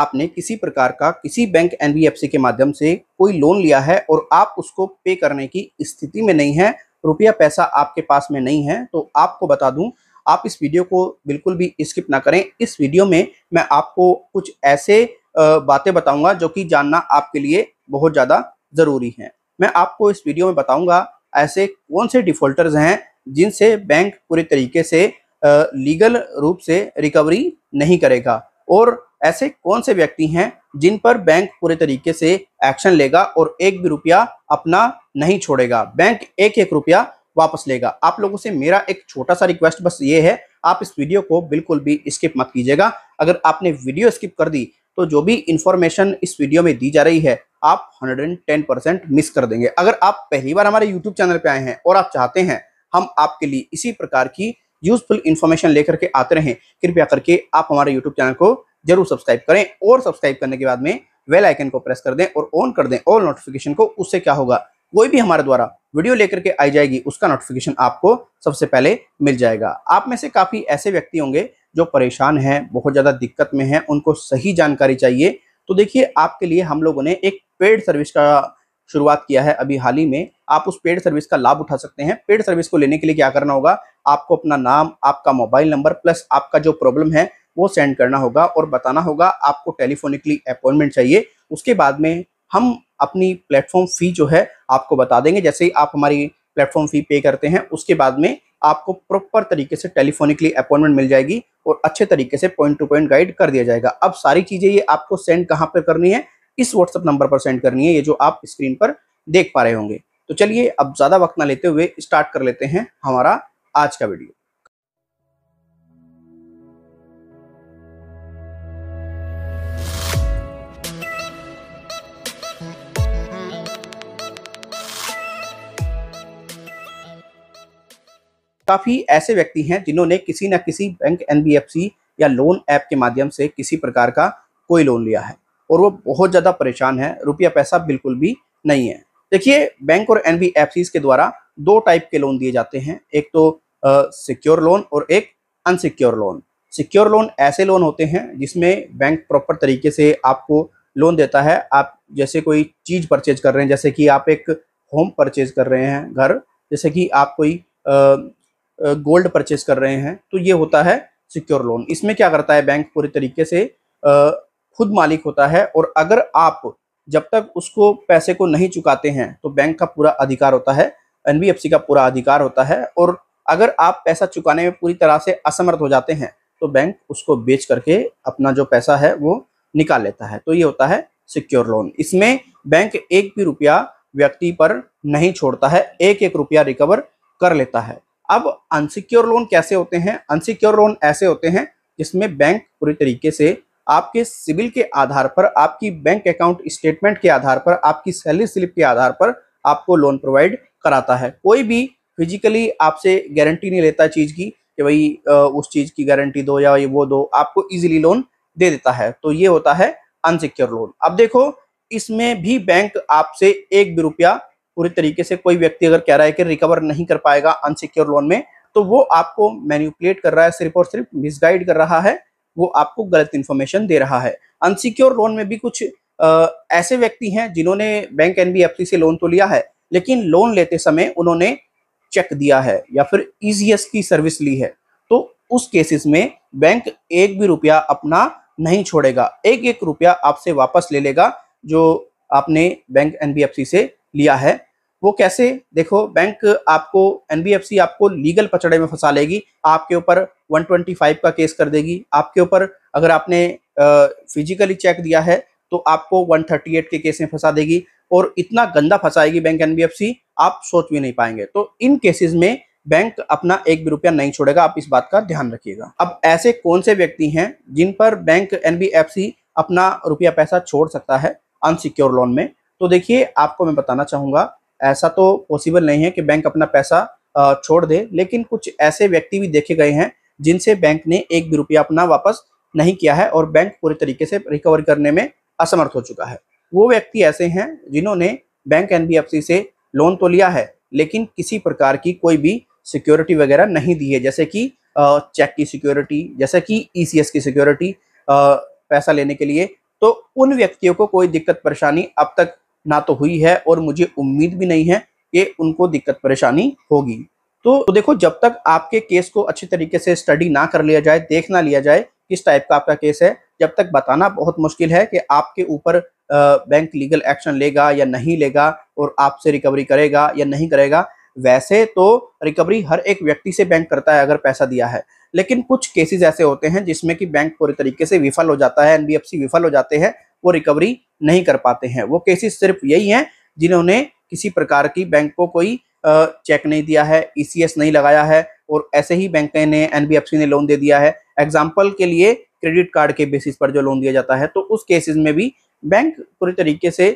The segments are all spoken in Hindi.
आपने किसी प्रकार का किसी बैंक एनबीएफसी के माध्यम से कोई लोन लिया है और आप उसको पे करने की स्थिति में नहीं है रुपया पैसा आपके पास में नहीं है तो आपको बता दूं आप इस वीडियो को बिल्कुल भी स्किप ना करें इस वीडियो में मैं आपको कुछ ऐसे बातें बताऊंगा जो कि जानना आपके लिए बहुत ज़्यादा ज़रूरी है मैं आपको इस वीडियो में बताऊंगा ऐसे कौन से डिफ़ॉल्टर्स हैं जिनसे बैंक पूरे तरीके से लीगल रूप से रिकवरी नहीं करेगा और ऐसे कौन से व्यक्ति हैं जिन पर बैंक पूरे तरीके से एक्शन लेगा और एक भी रुपया अपना नहीं छोड़ेगा बैंक एक एक रुपया वापस लेगा आप लोगों से मेरा एक छोटा सा रिक्वेस्ट बस ये है आप इस वीडियो को बिल्कुल भी स्किप मत कीजिएगा अगर आपने वीडियो स्किप कर दी तो जो भी इंफॉर्मेशन इस वीडियो में दी जा रही है आप 110 परसेंट मिस कर देंगे अगर आप पहली बार हमारे यूट्यूब चैनल पर आए हैं और आप चाहते हैं हम आपके लिए इसी प्रकार की यूजफुल इंफॉर्मेशन लेकर के आते रहें कृपया करके आप हमारे यूट्यूब चैनल को जरूर सब्सक्राइब करें और सब्सक्राइब करने के बाद में वेल आइकन को प्रेस कर दें और ऑन कर दें ऑल नोटिफिकेशन को उससे क्या होगा कोई भी हमारे द्वारा वीडियो लेकर के आई जाएगी उसका नोटिफिकेशन आपको सबसे पहले मिल जाएगा आप में से काफ़ी ऐसे व्यक्ति होंगे जो परेशान हैं बहुत ज़्यादा दिक्कत में हैं उनको सही जानकारी चाहिए तो देखिए आपके लिए हम लोगों ने एक पेड सर्विस का शुरुआत किया है अभी हाल ही में आप उस पेड सर्विस का लाभ उठा सकते हैं पेड सर्विस को लेने के लिए क्या करना होगा आपको अपना नाम आपका मोबाइल नंबर प्लस आपका जो प्रॉब्लम है वो सेंड करना होगा और बताना होगा आपको टेलीफोनिकली अपॉइंटमेंट चाहिए उसके बाद में हम अपनी प्लेटफॉर्म फ़ी जो है आपको बता देंगे जैसे ही आप हमारी प्लेटफॉर्म फ़ी पे करते हैं उसके बाद में आपको प्रॉपर तरीके से टेलीफोनिकली अपॉइंटमेंट मिल जाएगी और अच्छे तरीके से पॉइंट टू पॉइंट गाइड कर दिया जाएगा अब सारी चीज़ें ये आपको सेंड कहाँ पर करनी है इस व्हाट्सअप नंबर पर सेंड करनी है ये जो आप स्क्रीन पर देख पा रहे होंगे तो चलिए अब ज़्यादा वक्त ना लेते हुए स्टार्ट कर लेते हैं हमारा आज का वीडियो काफ़ी ऐसे व्यक्ति हैं जिन्होंने किसी न किसी बैंक एनबीएफसी या लोन ऐप के माध्यम से किसी प्रकार का कोई लोन लिया है और वो बहुत ज़्यादा परेशान है रुपया पैसा बिल्कुल भी नहीं है देखिए बैंक और एन के द्वारा दो टाइप के लोन दिए जाते हैं एक तो सिक्योर लोन और एक अनसिक्योर लोन सिक्योर लोन ऐसे लोन होते हैं जिसमें बैंक प्रॉपर तरीके से आपको लोन देता है आप जैसे कोई चीज़ परचेज कर रहे हैं जैसे कि आप एक होम परचेज कर रहे हैं घर जैसे कि आप कोई गोल्ड परचेस कर रहे हैं तो ये होता है सिक्योर लोन इसमें क्या करता है बैंक पूरे तरीके से खुद मालिक होता है और अगर आप जब तक उसको पैसे को नहीं चुकाते हैं तो बैंक का पूरा अधिकार होता है एनबीएफसी का पूरा अधिकार होता है और अगर आप पैसा चुकाने में पूरी तरह से असमर्थ हो जाते हैं तो बैंक उसको बेच करके अपना जो पैसा है वो निकाल लेता है तो ये होता है सिक्योर लोन इसमें बैंक एक भी रुपया व्यक्ति पर नहीं छोड़ता है एक एक रुपया रिकवर कर लेता है अब अनसिक्योर लोन कैसे होते हैं अनसिक्योर लोन ऐसे होते हैं जिसमें बैंक पूरी तरीके से आपके सिविल के आधार पर आपकी बैंक अकाउंट स्टेटमेंट के आधार पर आपकी सैलरी स्लिप के आधार पर आपको लोन प्रोवाइड कराता है कोई भी फिजिकली आपसे गारंटी नहीं लेता चीज़ की कि भाई उस चीज़ की गारंटी दो या वो दो आपको इजीली लोन दे देता है तो ये होता है अनसिक्योर लोन अब देखो इसमें भी बैंक आपसे एक भी रुपया पूरी तरीके से कोई व्यक्ति अगर कह रहा है कि रिकवर नहीं कर पाएगा अनसिक्योर लोन में तो वो आपको मैन्यूपुलेट कर रहा है सिर्फ और सिर्फ मिसगाइड कर रहा है वो आपको गलत इन्फॉर्मेशन दे रहा है अनसिक्योर लोन में भी कुछ आ, ऐसे व्यक्ति हैं जिन्होंने बैंक एन से लोन तो लिया है लेकिन लोन लेते समय उन्होंने चेक दिया है या फिर ईजीएस की सर्विस ली है तो उस केसेस में बैंक एक भी रुपया अपना नहीं छोड़ेगा एक एक रुपया आपसे वापस ले लेगा जो आपने बैंक एनबीएफसी से लिया है वो कैसे देखो बैंक आपको एनबीएफसी आपको लीगल पचड़े में फंसा लेगी आपके ऊपर 125 का केस कर देगी आपके ऊपर अगर आपने फिजिकली चेक दिया है तो आपको 138 के केस में फंसा देगी और इतना गंदा फंसाएगी बैंक एनबीएफसी आप सोच भी नहीं पाएंगे तो इन केसेस में बैंक अपना एक भी रुपया नहीं छोड़ेगा आप इस बात का ध्यान रखिएगा अब ऐसे कौन से व्यक्ति हैं जिन पर बैंक एनबीएफसी अपना रुपया पैसा छोड़ सकता है अनसिक्योर लोन में तो देखिए आपको मैं बताना चाहूंगा ऐसा तो पॉसिबल नहीं है कि बैंक अपना पैसा छोड़ दे लेकिन कुछ ऐसे व्यक्ति भी देखे गए हैं जिनसे बैंक ने एक भी रुपया अपना वापस नहीं किया है और बैंक पूरे तरीके से रिकवर करने में असमर्थ हो चुका है वो व्यक्ति ऐसे हैं जिन्होंने बैंक एनबीएफसी से लोन तो लिया है लेकिन किसी प्रकार की कोई भी सिक्योरिटी वगैरह नहीं दी है जैसे कि चेक की सिक्योरिटी जैसे कि ईसीएस e की सिक्योरिटी पैसा लेने के लिए तो उन व्यक्तियों को कोई दिक्कत परेशानी अब तक ना तो हुई है और मुझे उम्मीद भी नहीं है कि उनको दिक्कत परेशानी होगी तो, देखो जब तक आपके केस को अच्छी तरीके से स्टडी ना कर लिया जाए देख ना लिया जाए किस टाइप का आपका केस है जब तक बताना बहुत मुश्किल है कि आपके ऊपर बैंक लीगल एक्शन लेगा या नहीं लेगा और आपसे रिकवरी करेगा या नहीं करेगा वैसे तो रिकवरी हर एक व्यक्ति से बैंक करता है अगर पैसा दिया है लेकिन कुछ केसेस ऐसे होते हैं जिसमें कि बैंक पूरे तरीके से विफल हो जाता है एनबीएफसी विफल हो जाते हैं वो रिकवरी नहीं कर पाते हैं वो केसेस सिर्फ यही हैं जिन्होंने किसी प्रकार की बैंक को कोई चेक नहीं दिया है ई e नहीं लगाया है और ऐसे ही बैंक ने एन ने लोन दे दिया है एग्जाम्पल के लिए क्रेडिट कार्ड के बेसिस पर जो लोन दिया जाता है तो उस केसेस में भी बैंक पूरी तरीके से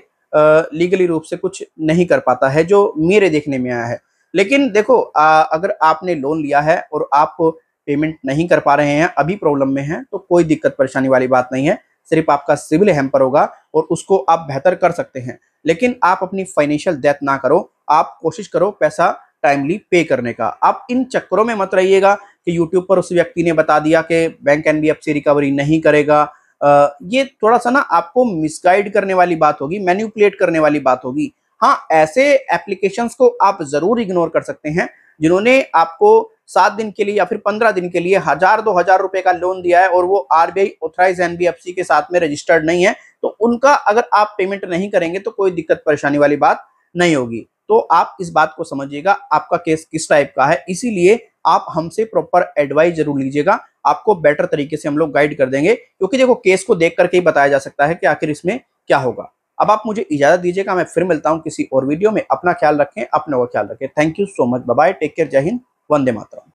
लीगली रूप से कुछ नहीं कर पाता है जो मेरे देखने में आया है लेकिन देखो आ, अगर आपने लोन लिया है और आप पेमेंट नहीं कर पा रहे हैं अभी प्रॉब्लम में हैं तो कोई दिक्कत परेशानी वाली बात नहीं है सिर्फ आपका सिविल हैम्पर होगा और उसको आप बेहतर कर सकते हैं लेकिन आप अपनी फाइनेंशियल डेथ ना करो आप कोशिश करो पैसा टाइमली पे करने का आप इन चक्करों में मत रहिएगा कि यूट्यूब पर उस व्यक्ति ने बता दिया कि बैंक एन रिकवरी नहीं करेगा आ, ये थोड़ा सा ना आपको मिसगाइड करने वाली बात होगी मैन्यूपुलेट करने वाली बात होगी हाँ ऐसे एप्लीकेशंस को आप ज़रूर इग्नोर कर सकते हैं जिन्होंने आपको सात दिन के लिए या फिर पंद्रह दिन के लिए हजार दो हजार रुपए का लोन दिया है और वो आरबीआई ऑथराइज एनबीएफसी के साथ में रजिस्टर्ड नहीं है तो उनका अगर आप पेमेंट नहीं करेंगे तो कोई दिक्कत परेशानी वाली बात नहीं होगी तो आप इस बात को समझिएगा आपका केस किस टाइप का है इसीलिए आप हमसे प्रॉपर एडवाइस जरूर लीजिएगा आपको बेटर तरीके से हम लोग गाइड कर देंगे क्योंकि देखो केस को देख करके ही बताया जा सकता है कि आखिर इसमें क्या होगा अब आप मुझे इजाजत दीजिएगा मैं फिर मिलता हूँ किसी और वीडियो में अपना ख्याल रखें अपने का ख्याल रखें thank you so much bye take care Jai Hind Juan de Matrón.